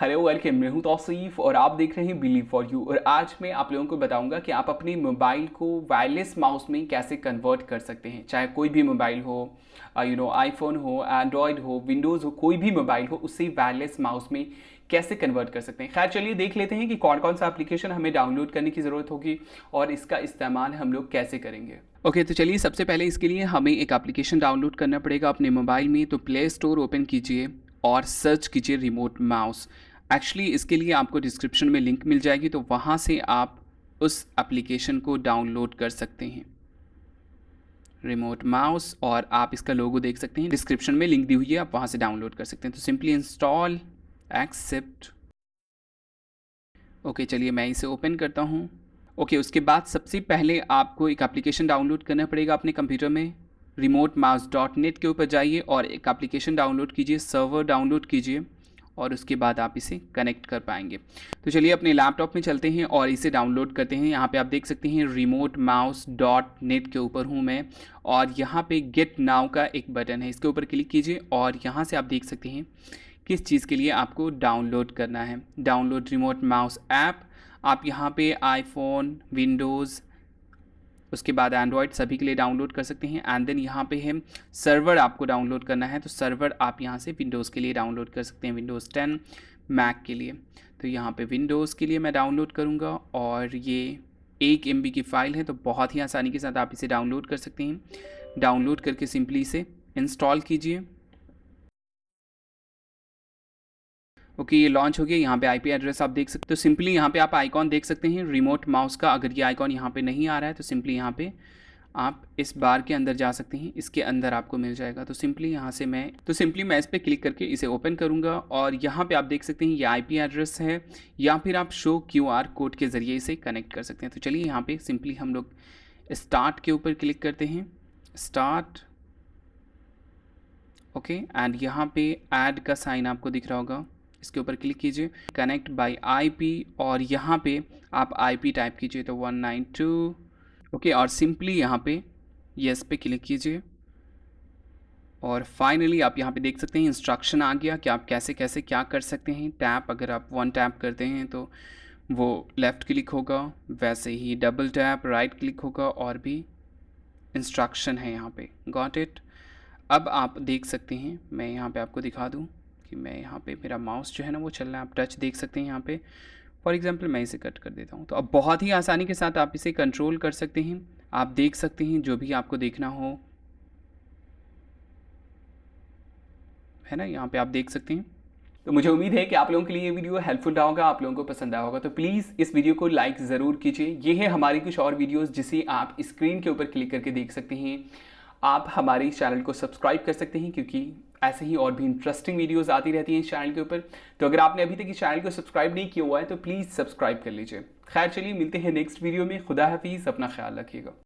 hello welcome मैं हूं तौसीफ और आप देख रहे हैं बिलीव फॉर यू और आज मैं आप लोगों को बताऊंगा कि आप अपने मोबाइल को वायरलेस माउस में कैसे कन्वर्ट कर सकते हैं चाहे कोई भी मोबाइल हो यू नो आईफोन हो एंड्रॉयड हो विंडोज़ हो कोई भी मोबाइल हो उसे वायरलेस माउस में कैसे कन्वर्ट कर सकते हैं खैर चलिए देख लेते हैं कि कौन कौन सा एप्लीकेशन हमें डाउनलोड करने की ज़रूरत होगी और इसका इस्तेमाल हम लोग कैसे करेंगे ओके okay, तो चलिए सबसे पहले इसके लिए हमें एक एप्लीकेशन डाउनलोड करना पड़ेगा अपने मोबाइल में तो प्ले स्टोर ओपन कीजिए और सर्च कीजिए रिमोट माउस एक्चुअली इसके लिए आपको डिस्क्रिप्शन में लिंक मिल जाएगी तो वहाँ से आप उस एप्लीकेशन को डाउनलोड कर सकते हैं रिमोट माउस और आप इसका लोगो देख सकते हैं डिस्क्रिप्शन में लिंक दी हुई है आप वहाँ से डाउनलोड कर सकते हैं तो सिंपली इंस्टॉल एक्सेप्ट ओके चलिए मैं इसे ओपन करता हूँ ओके okay, उसके बाद सबसे पहले आपको एक एप्लीकेशन डाउनलोड करना पड़ेगा अपने कंप्यूटर में रिमोट माउस डॉट नेट के ऊपर जाइए और एक एप्लीकेशन डाउनलोड कीजिए सर्वर डाउनलोड कीजिए और उसके बाद आप इसे कनेक्ट कर पाएंगे तो चलिए अपने लैपटॉप में चलते हैं और इसे डाउनलोड करते हैं यहाँ पे आप देख सकते हैं रिमोट माउस डॉट नेट के ऊपर हूँ मैं और यहाँ पे गेट नाउ का एक बटन है इसके ऊपर क्लिक कीजिए और यहाँ से आप देख सकते हैं किस चीज़ के लिए आपको डाउनलोड करना है डाउनलोड रिमोट माउस ऐप आप यहाँ पर आईफोन विंडोज़ उसके बाद एंड्रॉयड सभी के लिए डाउनलोड कर सकते हैं एंड देन यहाँ पे है सर्वर आपको डाउनलोड करना है तो सर्वर आप यहाँ से विंडोज़ के लिए डाउनलोड कर सकते हैं विंडोज़ टेन मैक के लिए तो यहाँ पे विंडोज़ के लिए मैं डाउनलोड करूँगा और ये एक एम की फ़ाइल है तो बहुत ही आसानी के साथ आप इसे डाउनलोड कर सकते हैं डाउनलोड करके सिंपली इसे इंस्टॉल कीजिए ओके ये लॉन्च हो गया यहाँ पे आईपी एड्रेस आप देख सकते हो तो सिंपली यहाँ पे आप आइकॉन देख सकते हैं रिमोट माउस का अगर ये आइकॉन यहाँ पे नहीं आ रहा है तो सिंपली यहाँ पे आप इस बार के अंदर जा सकते हैं इसके अंदर आपको मिल जाएगा तो सिंपली यहाँ से मैं तो सिंपली मैं इस पर क्लिक करके इसे ओपन करूँगा और यहाँ पे आप देख सकते हैं ये आईपी एड्रेस है या फिर आप शो क्यूआर कोड के ज़रिए इसे कनेक्ट कर सकते हैं तो चलिए यहाँ पे सिंपली हम लोग स्टार्ट के ऊपर क्लिक करते हैं स्टार्ट ओके एंड यहाँ पे एड का साइन आपको दिख रहा होगा इसके ऊपर क्लिक कीजिए कनेक्ट बाई आई और यहाँ पर आप आई टाइप कीजिए तो वन नाइन टू ओके और सिंपली यहाँ पर येस पे क्लिक कीजिए और फाइनली आप यहाँ पे देख सकते हैं इंस्ट्रक्शन आ गया कि आप कैसे कैसे क्या कर सकते हैं टैप अगर आप वन टैप करते हैं तो वो लेफ़्ट क्लिक होगा वैसे ही डबल टैप राइट क्लिक होगा और भी इंस्ट्रक्शन है यहाँ पे गॉट इट अब आप देख सकते हैं मैं यहाँ पे आपको दिखा दूँ कि मैं यहाँ पे मेरा माउस जो है ना वो चल रहा है आप टच देख सकते हैं यहाँ पे फॉर एग्ज़ाम्पल मैं इसे कट कर देता हूँ तो अब बहुत ही आसानी के साथ आप इसे कंट्रोल कर सकते हैं आप देख सकते हैं जो भी आपको देखना हो है ना यहाँ पे आप देख सकते हैं तो मुझे उम्मीद है कि आप लोगों के लिए ये वीडियो हेल्पफुल रहा होगा आप लोगों को पसंद आया होगा तो प्लीज़ इस वीडियो को लाइक ज़रूर कीजिए ये है हमारी कुछ और वीडियोस जिसे आप स्क्रीन के ऊपर क्लिक करके देख सकते हैं आप हमारे चैनल को सब्सक्राइब कर सकते हैं क्योंकि ऐसे ही और भी इंटरेस्टिंग वीडियोस आती रहती हैं इस चैनल के ऊपर तो अगर आपने अभी तक इस चैनल को सब्सक्राइब नहीं किया हुआ है तो प्लीज़ सब्सक्राइब कर लीजिए खैर चलिए मिलते हैं नेक्स्ट वीडियो में खुदा हाफिज़ अपना ख्याल रखिएगा